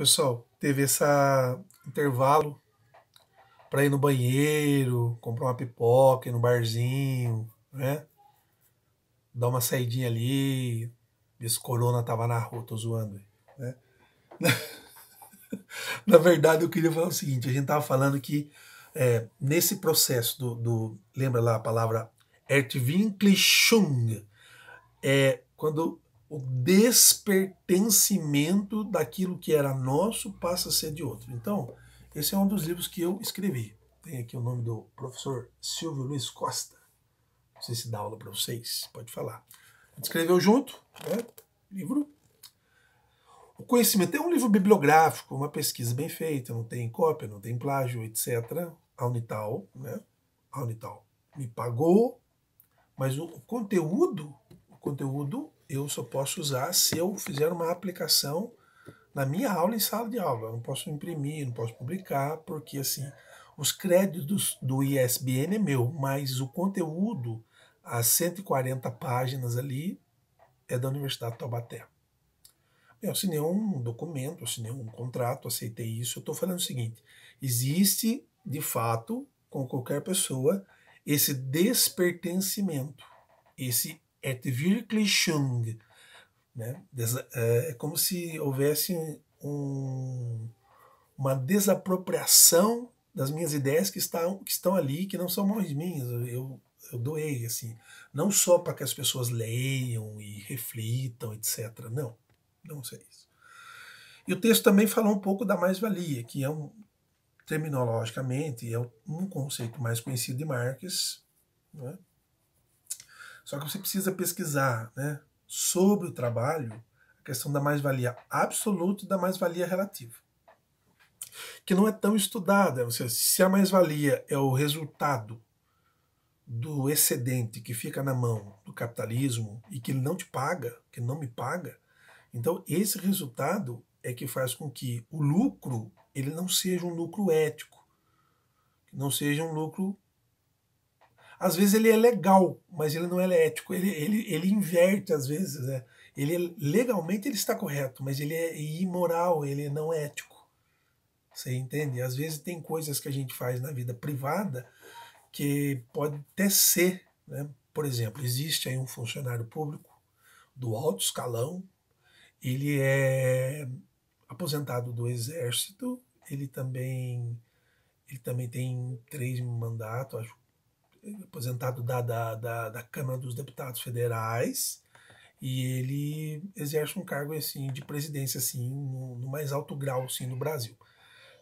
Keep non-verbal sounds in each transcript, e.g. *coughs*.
Pessoal, teve esse intervalo para ir no banheiro, comprar uma pipoca, ir no barzinho, né? Dar uma saidinha ali. se corona tava na rua, tô zoando. Né? *laughs* na verdade, eu queria falar o seguinte: a gente tava falando que é, nesse processo do, do, Lembra lá a palavra Ertwinklishung? É quando o despertencimento daquilo que era nosso passa a ser de outro. Então, esse é um dos livros que eu escrevi. Tem aqui o nome do professor Silvio Luiz Costa. Não sei se dá aula para vocês, pode falar. A gente escreveu junto, né? Livro. O conhecimento é um livro bibliográfico, uma pesquisa bem feita, não tem cópia, não tem plágio, etc. A Unital, né? A Unital me pagou, mas o conteúdo, o conteúdo eu só posso usar se eu fizer uma aplicação na minha aula em sala de aula. Eu não posso imprimir, não posso publicar, porque assim, os créditos do ISBN é meu, mas o conteúdo, as 140 páginas ali, é da Universidade de Taubaté. Eu assinei um documento, assinei um contrato, aceitei isso. Eu estou falando o seguinte: existe, de fato, com qualquer pessoa, esse despertencimento, esse é et Wirklichung. Né? Eh, é como se houvesse um, uma desapropriação das minhas ideias que estão, que estão ali, que não são mais minhas. Eu, eu doei, assim, não só para que as pessoas leiam e reflitam, etc. Não, não sei isso. E o texto também fala um pouco da mais-valia, que é um, terminologicamente, é um conceito mais conhecido de Marx, né? Só que você precisa pesquisar né, sobre o trabalho a questão da mais-valia absoluta e da mais-valia relativa. Que não é tão estudada. Né? se a mais-valia é o resultado do excedente que fica na mão do capitalismo e que ele não te paga, que não me paga, então esse resultado é que faz com que o lucro ele não seja um lucro ético, não seja um lucro às vezes ele é legal, mas ele não é ético. Ele, ele, ele inverte às vezes, né? Ele é, legalmente ele está correto, mas ele é imoral, ele não é ético. Você entende? Às vezes tem coisas que a gente faz na vida privada que pode até ser, né? Por exemplo, existe aí um funcionário público do alto escalão, ele é aposentado do exército, ele também ele também tem três mandatos, acho aposentado da, da, da, da, Câmara dos Deputados Federais, e ele exerce um cargo assim de presidência assim no, no mais alto grau assim, no Brasil.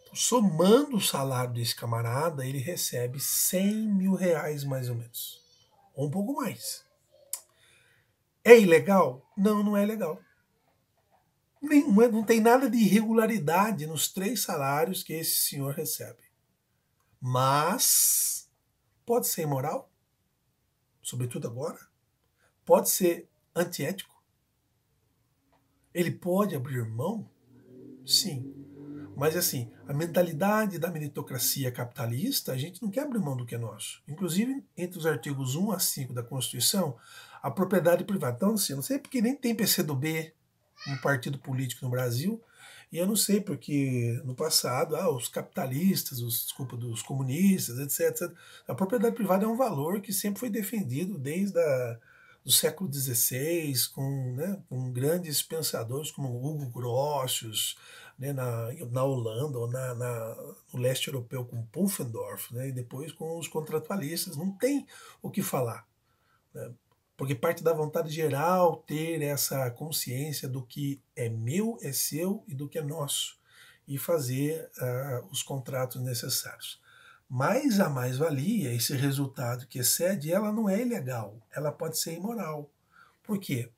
Então, somando o salário desse camarada, ele recebe 100 mil reais mais ou menos, ou um pouco mais. É ilegal? Não, não é legal. Nenhum, é, não tem nada de irregularidade nos três salários que esse senhor recebe. Mas pode ser imoral, sobretudo agora, pode ser antiético. Ele pode abrir mão, sim, mas assim, a mentalidade da meritocracia capitalista, a gente não quer abrir mão do que é nosso. Inclusive, entre os artigos 1 a 5 da Constituição, a propriedade privada. Então, assim, não sei porque nem tem PCdoB, um partido político no Brasil. E eu não sei porque no passado, ah, os capitalistas, os, desculpa, dos comunistas, etc, etc. A propriedade privada é um valor que sempre foi defendido desde o do século XVI, com, né, com grandes pensadores como Hugo Grotius, né, na, na Holanda ou na, na, no leste europeu com Pufendorf, né, e depois com os contratualistas. Não tem o que falar. Né? Porque parte da vontade geral ter essa consciência do que é meu, é seu e do que é nosso, e fazer uh, os contratos necessários. Mas a mais-valia, esse resultado que excede, ela não é ilegal, ela pode ser imoral. Por quê?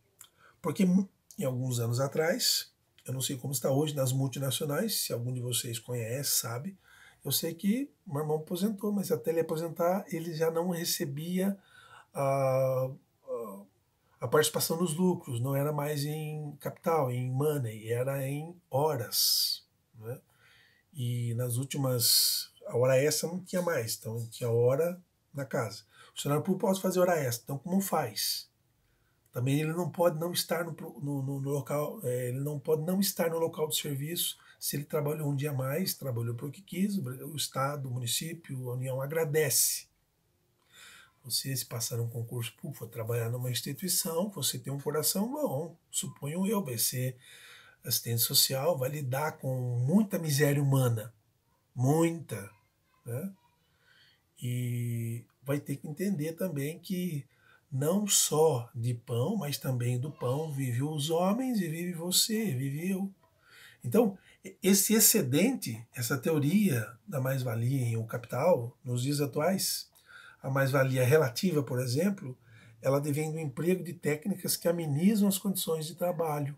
Porque hum, em alguns anos atrás, eu não sei como está hoje nas multinacionais, se algum de vocês conhece, sabe, eu sei que meu irmão aposentou, mas até ele aposentar ele já não recebia uh, a participação nos lucros, não era mais em capital, em money, era em horas. Né? E nas últimas, a hora extra não tinha mais, então tinha hora na casa. O funcionário público pode fazer hora extra, então como faz? Também ele não pode não estar no, no, no, local, é, ele não pode não estar no local de serviço se ele trabalhou um dia mais, trabalhou para o que quis, o Estado, o município, a União agradece você se passar um concurso público, for trabalhar numa instituição, você tem um coração bom, suponho eu, vai ser assistente social, vai lidar com muita miséria humana, muita, né? E vai ter que entender também que não só de pão, mas também do pão vive os homens e vive você, vive eu. Então, esse excedente, essa teoria da mais-valia em o capital, nos dias atuais, a mais-valia relativa, por exemplo, ela devém do emprego de técnicas que amenizam as condições de trabalho,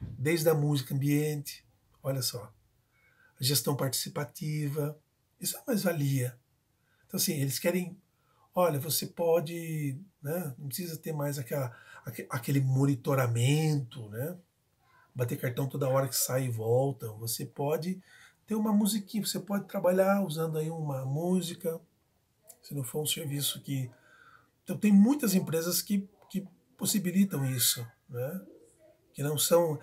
desde a música ambiente, olha só, a gestão participativa, isso é mais-valia. Então, assim, eles querem, olha, você pode, né, não precisa ter mais aquela, aquele monitoramento, né, bater cartão toda hora que sai e volta, você pode ter uma musiquinha, você pode trabalhar usando aí uma música, se não for um serviço que. Então, tem muitas empresas que, que possibilitam isso, né? que não são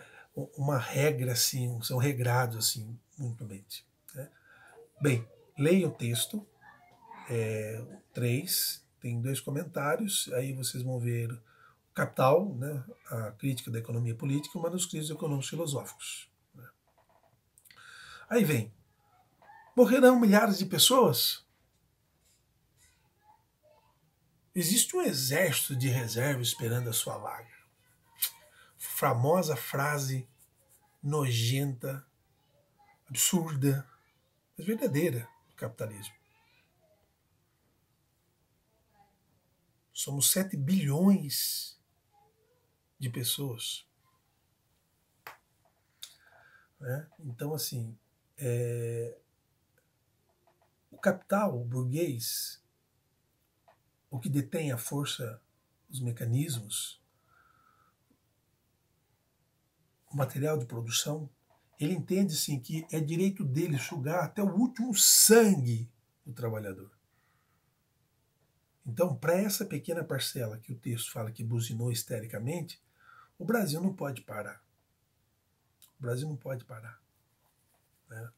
uma regra assim, são regrados assim, muito bem. Né? Bem, leia o texto, é, três, tem dois comentários, aí vocês vão ver o Capital, né, a crítica da economia política e o Manuscritos Econômicos Filosóficos. Né? Aí vem, morrerão milhares de pessoas? Existe um exército de reserva esperando a sua vaga. Famosa frase nojenta, absurda, mas verdadeira do capitalismo. Somos 7 bilhões de pessoas. Né? Então, assim, é... o capital burguês o que detém a força, os mecanismos, o material de produção, ele entende sim que é direito dele sugar até o último sangue do trabalhador. Então, para essa pequena parcela que o texto fala que buzinou histericamente, o Brasil não pode parar. O Brasil não pode parar. Né?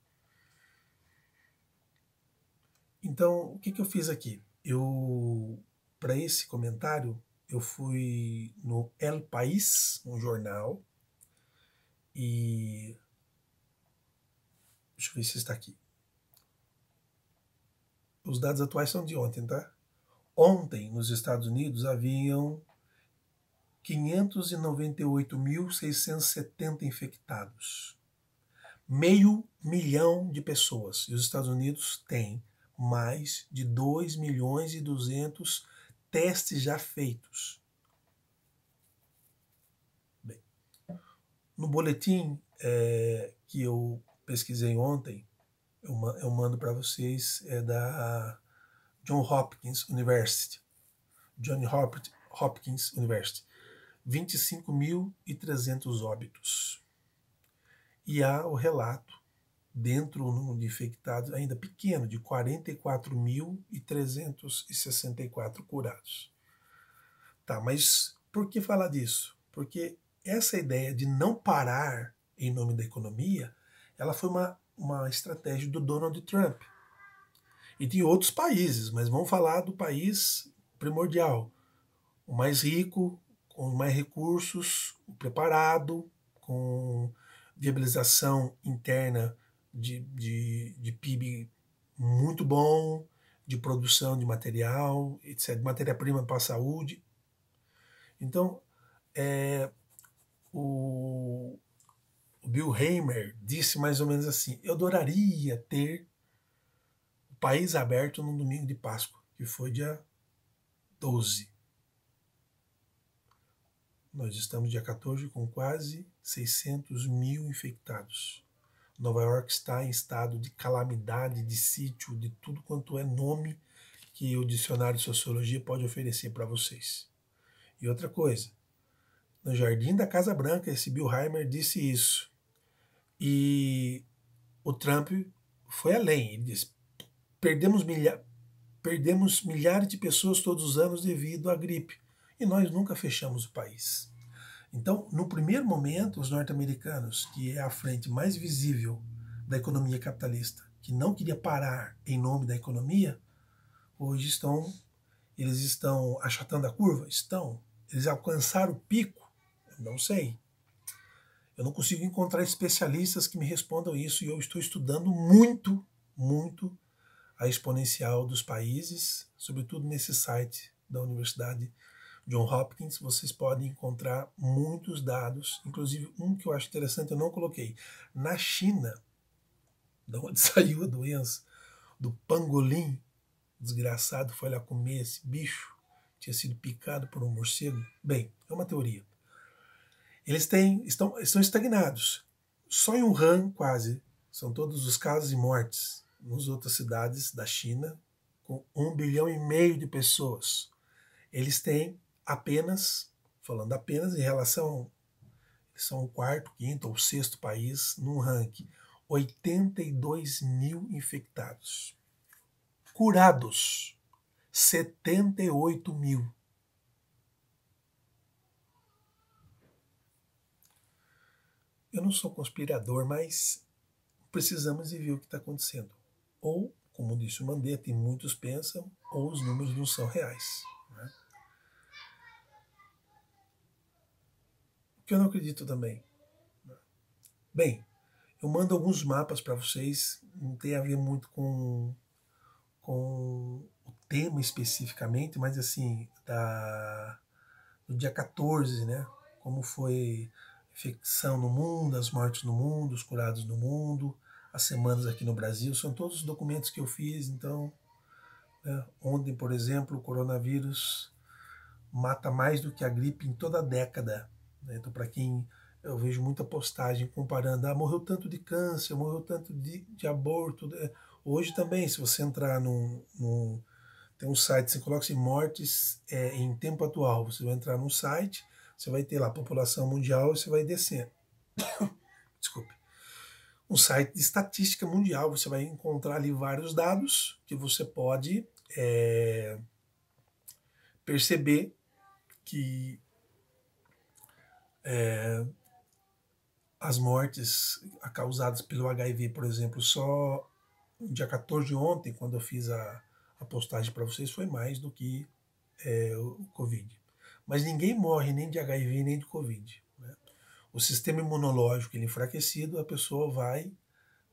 Então, o que, que eu fiz aqui? eu para esse comentário eu fui no El País, um jornal, e deixa eu ver se está aqui. Os dados atuais são de ontem, tá? Ontem, nos Estados Unidos, haviam 598.670 infectados. Meio milhão de pessoas. E os Estados Unidos têm mais de 2 milhões e 200 testes já feitos. Bem, no boletim é, que eu pesquisei ontem, eu, eu mando para vocês, é da John Hopkins University. John Hopkins University. 25.300 óbitos. E há o relato dentro o número de infectados ainda pequeno, de 44.364 curados. Tá, mas por que falar disso? Porque essa ideia de não parar em nome da economia, ela foi uma, uma estratégia do Donald Trump e de outros países, mas vamos falar do país primordial, o mais rico, com mais recursos, o preparado, com viabilização interna de, de, de PIB muito bom, de produção de material, etc., matéria-prima para a saúde. Então, é, o, o Bill Hamer disse mais ou menos assim: eu adoraria ter o país aberto no domingo de Páscoa, que foi dia 12. Nós estamos dia 14 com quase 600 mil infectados. Nova York está em estado de calamidade, de sítio, de tudo quanto é nome que o dicionário de sociologia pode oferecer para vocês. E outra coisa, no jardim da Casa Branca, esse Bill Heimer disse isso. E o Trump foi além. Ele disse: perdemos, milha perdemos milhares de pessoas todos os anos devido à gripe. E nós nunca fechamos o país. Então, no primeiro momento, os norte-americanos, que é a frente mais visível da economia capitalista, que não queria parar em nome da economia, hoje estão eles estão achatando a curva? Estão. Eles alcançaram o pico? Eu não sei. Eu não consigo encontrar especialistas que me respondam isso e eu estou estudando muito, muito a exponencial dos países, sobretudo nesse site da Universidade John Hopkins, vocês podem encontrar muitos dados, inclusive um que eu acho interessante, eu não coloquei. Na China, *laughs* de onde saiu a doença do pangolim, desgraçado foi lá comer esse bicho, tinha sido picado por um morcego. Bem, é uma teoria. Eles têm, estão, estão estagnados. Só em Wuhan, quase, são todos os casos e mortes. Nas outras cidades da China, com um bilhão e meio de pessoas. Eles têm apenas, falando apenas em relação, são o quarto, quinto ou sexto país no ranking, 82 mil infectados. Curados, 78 mil. Eu não sou conspirador, mas precisamos ver o que está acontecendo. Ou, como disse o Mandetta, e muitos pensam, ou os números não são reais. Né? que eu não acredito também. Bem, eu mando alguns mapas para vocês, não tem a ver muito com, com o tema especificamente, mas assim, da, do dia 14, né? Como foi infecção no mundo, as mortes no mundo, os curados no mundo, as semanas aqui no Brasil, são todos os documentos que eu fiz, então. Né? Ontem, por exemplo, o coronavírus mata mais do que a gripe em toda a década né? Então, para quem eu vejo muita postagem comparando, ah, morreu tanto de câncer, morreu tanto de, de aborto. Né? Hoje também, se você entrar num, num tem um site, você coloca assim, mortes é, em tempo atual, você vai entrar num site, você vai ter lá população mundial e você vai descendo. *coughs* Desculpe. Um site de estatística mundial, você vai encontrar ali vários dados que você pode é, perceber que é, as mortes causadas pelo HIV, por exemplo, só no dia 14 de ontem, quando eu fiz a, a postagem para vocês, foi mais do que é, o Covid. Mas ninguém morre nem de HIV nem de Covid. Né? O sistema imunológico ele é enfraquecido, a pessoa vai,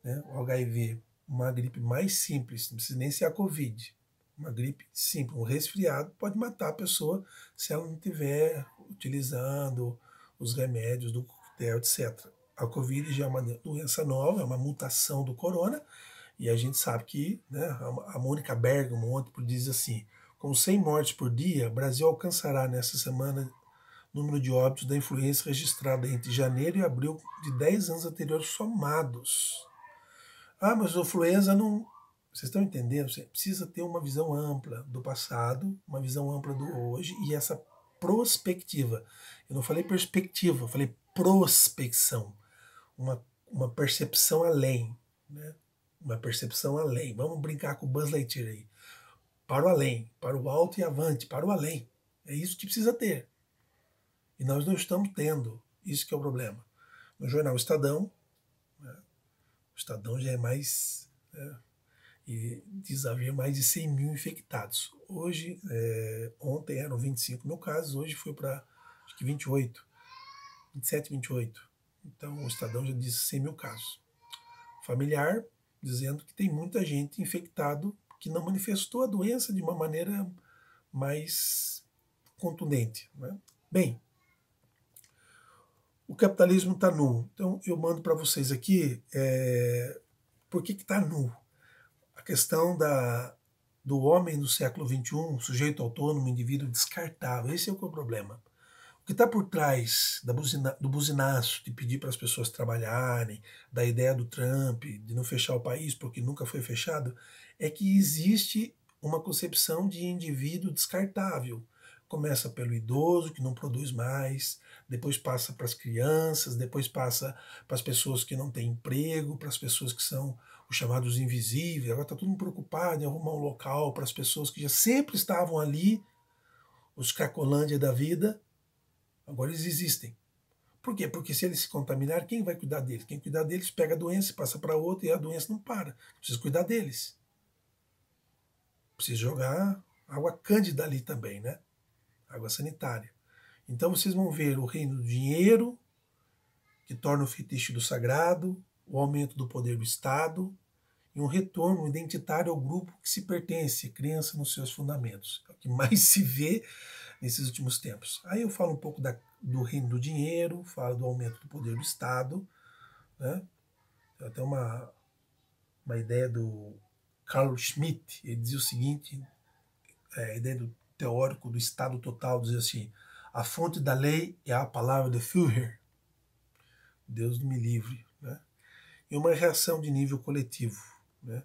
né, o HIV, uma gripe mais simples, não precisa nem ser a Covid, uma gripe simples, um resfriado pode matar a pessoa se ela não estiver utilizando os remédios do coquetel, etc. A Covid já é uma doença nova, é uma mutação do corona, e a gente sabe que né, a Mônica Bergamo ontem diz assim: com 100 mortes por dia, Brasil alcançará nessa semana o número de óbitos da influenza registrada entre janeiro e abril de 10 anos anteriores somados. Ah, mas a influenza não. Vocês estão entendendo? Você precisa ter uma visão ampla do passado, uma visão ampla do hoje e essa prospectiva. Eu não falei perspectiva, eu falei prospecção. Uma, uma percepção além. Né? Uma percepção além. Vamos brincar com o Buzz Lightyear aí. Para o além, para o alto e avante, para o além. É isso que precisa ter. E nós não estamos tendo. Isso que é o problema. No jornal Estadão, né? o Estadão já é mais. Né? e diz haver mais de 100 mil infectados. Hoje, é, ontem eram 25 mil casos, hoje foi para acho que 28, 27, 28. Então o Estadão já disse 100 mil casos. Familiar dizendo que tem muita gente infectado que não manifestou a doença de uma maneira mais contundente. Né? Bem, o capitalismo está nu. Então eu mando para vocês aqui é, por que está nu questão da, do homem do século XXI, um sujeito autônomo, indivíduo descartável. Esse é o é problema. O que está por trás buzina, do buzinaço de pedir para as pessoas trabalharem, da ideia do Trump de não fechar o país porque nunca foi fechado, é que existe uma concepção de indivíduo descartável. Começa pelo idoso, que não produz mais, depois passa para as crianças, depois passa para as pessoas que não têm emprego, para as pessoas que são os chamados invisíveis, agora está todo mundo preocupado em arrumar um local para as pessoas que já sempre estavam ali, os cacolândia da vida, agora eles existem. Por quê? Porque se eles se contaminar, quem vai cuidar deles? Quem cuidar deles pega a doença, passa para outra e a doença não para. Precisa cuidar deles. Precisa jogar água cândida ali também, né? Água sanitária. Então vocês vão ver o reino do dinheiro, que torna o fetiche do sagrado, o aumento do poder do Estado e um retorno identitário ao grupo que se pertence, crença nos seus fundamentos. É o que mais se vê nesses últimos tempos. Aí eu falo um pouco da, do reino do dinheiro, falo do aumento do poder do Estado, né? Tem até uma, uma ideia do Carl Schmitt, ele dizia o seguinte, é, a ideia do teórico do Estado total, dizia assim, a fonte da lei é a palavra de Führer. Deus me livre e uma reação de nível coletivo, né?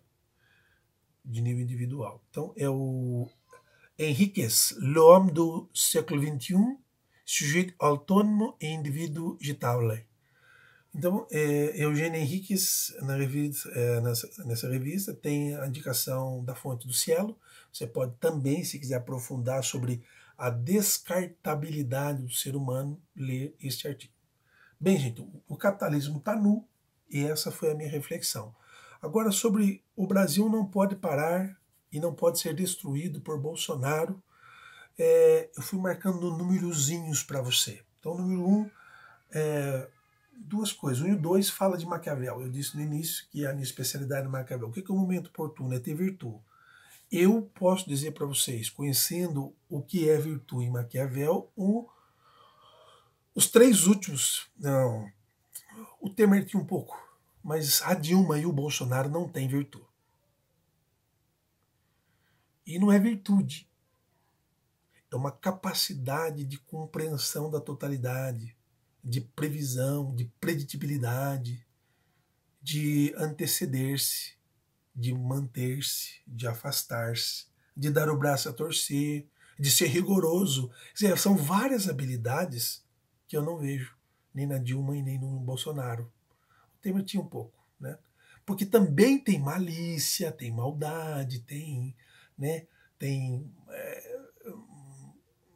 de nível individual. Então, é o Henriquez, L'Homme do século XXI, sujeito autônomo e indivíduo agitável. Então, é, Eugênio Henriquez, na revista, é, nessa, nessa, revista, tem a indicação da fonte do cielo. Você pode também, se quiser aprofundar sobre a descartabilidade do ser humano, ler este artigo. Bem, gente, o capitalismo está nu, e essa foi a minha reflexão. Agora, sobre o Brasil não pode parar e não pode ser destruído por Bolsonaro, é, eu fui marcando númerozinhos para você. Então, número um, é, duas coisas. Um e dois fala de Maquiavel. Eu disse no início que a minha especialidade é Maquiavel. O que é, é o momento oportuno? É ter virtude. Eu posso dizer para vocês, conhecendo o que é virtude em Maquiavel, os três últimos, não, o Temer tinha um pouco, mas a Dilma e o Bolsonaro não têm virtude. E não é virtude. É uma capacidade de compreensão da totalidade, de previsão, de preditibilidade, de anteceder-se, de manter-se, de afastar-se, de dar o braço a torcer, de ser rigoroso. Dizer, são várias habilidades que eu não vejo nem na Dilma e nem no Bolsonaro. O Temer tinha um pouco, né? Porque também tem malícia, tem maldade, tem, né? Tem é,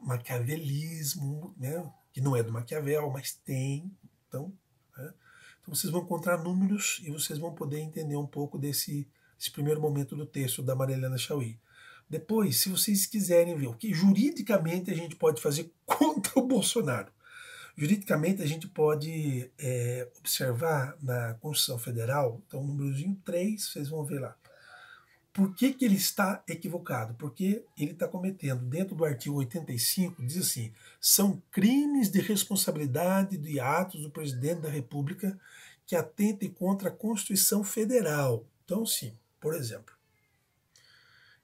maquiavelismo, né? Que não é do Maquiavel, mas tem. Então, né? então vocês vão encontrar números e vocês vão poder entender um pouco desse, desse primeiro momento do texto da Marilena Chauí. Depois, se vocês quiserem ver o que juridicamente a gente pode fazer *laughs* contra o Bolsonaro, Juridicamente, a gente pode é, observar na Constituição Federal, então, o númerozinho 3, vocês vão ver lá. Por que, que ele está equivocado? Porque ele está cometendo, dentro do artigo 85, diz assim: são crimes de responsabilidade de atos do presidente da República que atentem contra a Constituição Federal. Então, sim, por exemplo,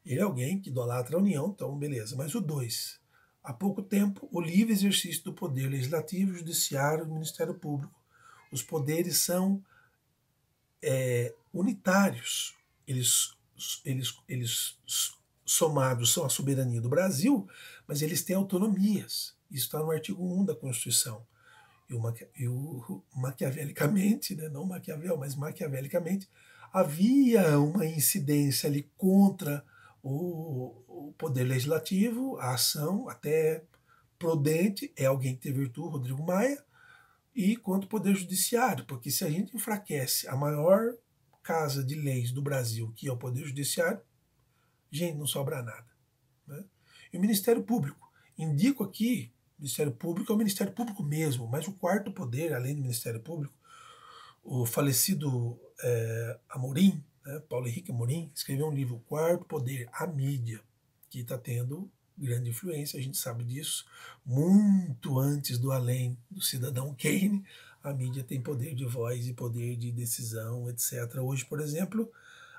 ele é alguém que idolatra a União, então beleza. Mas o 2, Há pouco tempo, o livre exercício do poder legislativo, judiciário e do Ministério Público. Os poderes são é, unitários. Eles, eles, eles somados são a soberania do Brasil, mas eles têm autonomias. Isso está no artigo 1 da Constituição. E, o, e o, maquiavelicamente, né, não Maquiavel, mas maquiavelicamente, havia uma incidência ali contra o, o poder legislativo, a ação, até prudente, é alguém que tem virtude, Rodrigo Maia, e quanto ao poder judiciário, porque se a gente enfraquece a maior casa de leis do Brasil, que é o poder judiciário, gente, não sobra nada. Né? E o Ministério Público. Indico aqui, o Ministério Público é o Ministério Público mesmo, mas o quarto poder, além do Ministério Público, o falecido é, Amorim, né? Paulo Henrique Morim escreveu um livro, Quarto Poder, a Mídia, que está tendo grande influência, a gente sabe disso, muito antes do além do cidadão Kane, a mídia tem poder de voz e poder de decisão, etc. Hoje, por exemplo,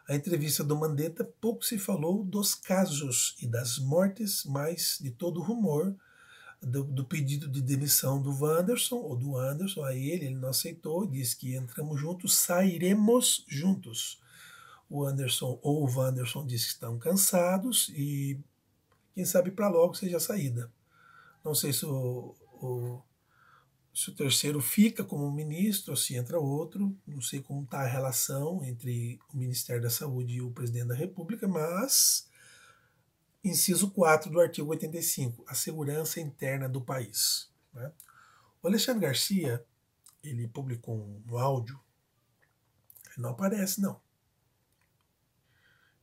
a entrevista do Mandetta, pouco se falou dos casos e das mortes, mas de todo o rumor do, do, pedido de demissão do Wanderson, ou do Anderson, a ele, ele não aceitou, disse que entramos juntos, sairemos juntos o Anderson ou o Wanderson diz que estão cansados e quem sabe para logo seja a saída. Não sei se o, o, se o terceiro fica como ministro ou se entra outro, não sei como está a relação entre o Ministério da Saúde e o presidente da República, mas inciso 4 do artigo 85, a segurança interna do país. Né? O Alexandre Garcia, ele publicou um áudio, ele não aparece não,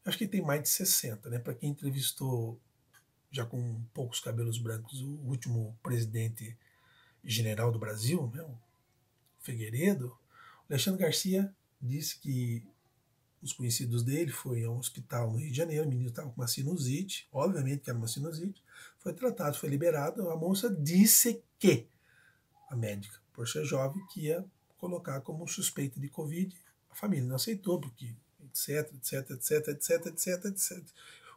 acho que tem mais de 60, né? Para quem entrevistou já com poucos cabelos brancos o último presidente general do Brasil, né? o Figueiredo, o Alexandre Garcia disse que os conhecidos dele foi a um hospital no Rio de Janeiro, o menino estava com uma sinusite, obviamente que era uma sinusite, foi tratado, foi liberado, a moça disse que a médica, por ser jovem, que ia colocar como suspeita de Covid, a família não aceitou, porque etc, etc, etc, etc, etc, etc.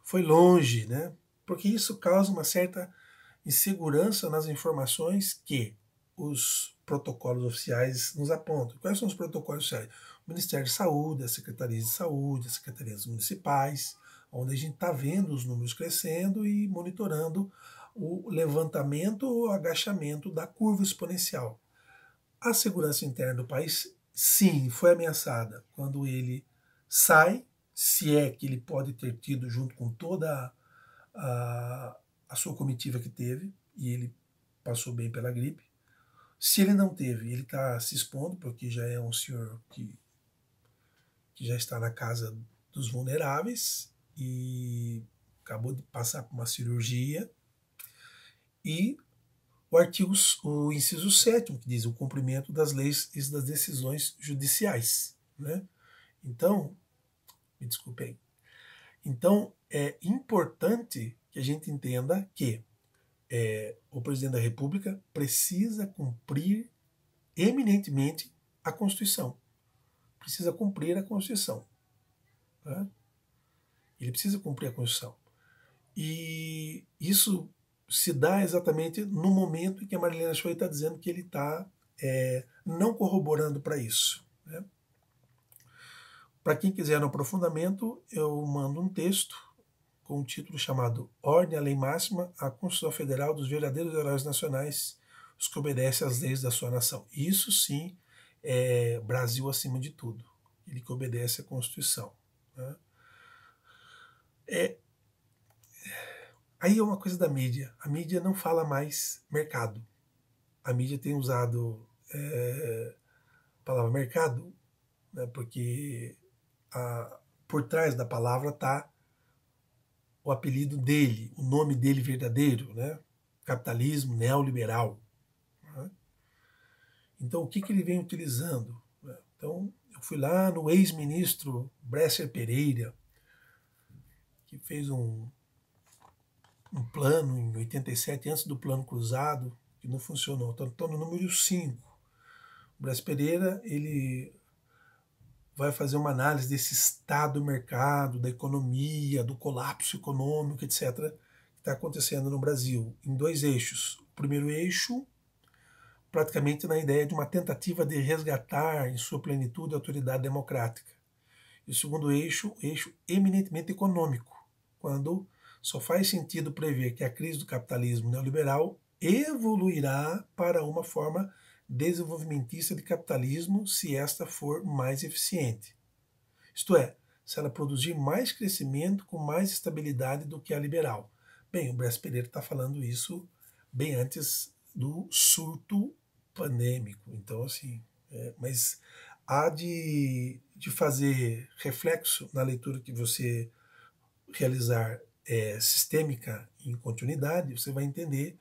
Foi longe, né? Porque isso causa uma certa insegurança nas informações que os protocolos oficiais nos apontam. Quais são os protocolos oficiais? O Ministério da Saúde, as secretarias de saúde, as secretarias municipais, onde a gente está vendo os números crescendo e monitorando o levantamento ou agachamento da curva exponencial. A segurança interna do país, sim, foi ameaçada quando ele sai, se é que ele pode ter tido junto com toda a, a, sua comitiva que teve, e ele passou bem pela gripe. Se ele não teve, ele está se expondo, porque já é um senhor que, que já está na casa dos vulneráveis e acabou de passar por uma cirurgia. E o artigo, o inciso 7, que diz o cumprimento das leis e das decisões judiciais. Né? Então, me desculpe Então, é importante que a gente entenda que é, o presidente da República precisa cumprir eminentemente a Constituição. Precisa cumprir a Constituição. Né? Ele precisa cumprir a Constituição. E isso se dá exatamente no momento em que a Marilena Choi está dizendo que ele está é, não corroborando para isso. Né? Para quem quiser um aprofundamento, eu mando um texto com o um título chamado Ordem à Lei Máxima, a Constituição Federal dos Verdadeiros Heróis Nacionais, os que obedecem às leis da sua nação. Isso sim é Brasil acima de tudo, ele que obedece à Constituição. Né? É, aí é uma coisa da mídia. A mídia não fala mais mercado. A mídia tem usado é, a palavra mercado, né, porque a, por trás da palavra está o apelido dele, o nome dele verdadeiro, né? Capitalismo neoliberal. Né? Então, o que, que ele vem utilizando? É, então, eu fui lá no ex-ministro Bresser Pereira, que fez um, um plano em 87, antes do plano cruzado, que não funcionou. então no número 5. O Bresser Pereira, ele vai fazer uma análise desse estado do mercado, da economia, do colapso econômico, etc., que está acontecendo no Brasil, em dois eixos. O primeiro eixo, praticamente na ideia de uma tentativa de resgatar em sua plenitude a autoridade democrática. E o segundo eixo, eixo eminentemente econômico, quando só faz sentido prever que a crise do capitalismo neoliberal evoluirá para uma forma desenvolvimentista de capitalismo se esta for mais eficiente. Isto é, se ela produzir mais crescimento com mais estabilidade do que a liberal. Bem, o Brás Pereira está falando isso bem antes do surto pandêmico. Então, assim, é, mas há de, de fazer reflexo na leitura que você realizar é, sistêmica em continuidade, você vai entender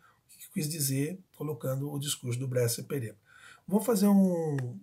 quis dizer colocando o discurso do Bressa Pereira. Vou fazer um.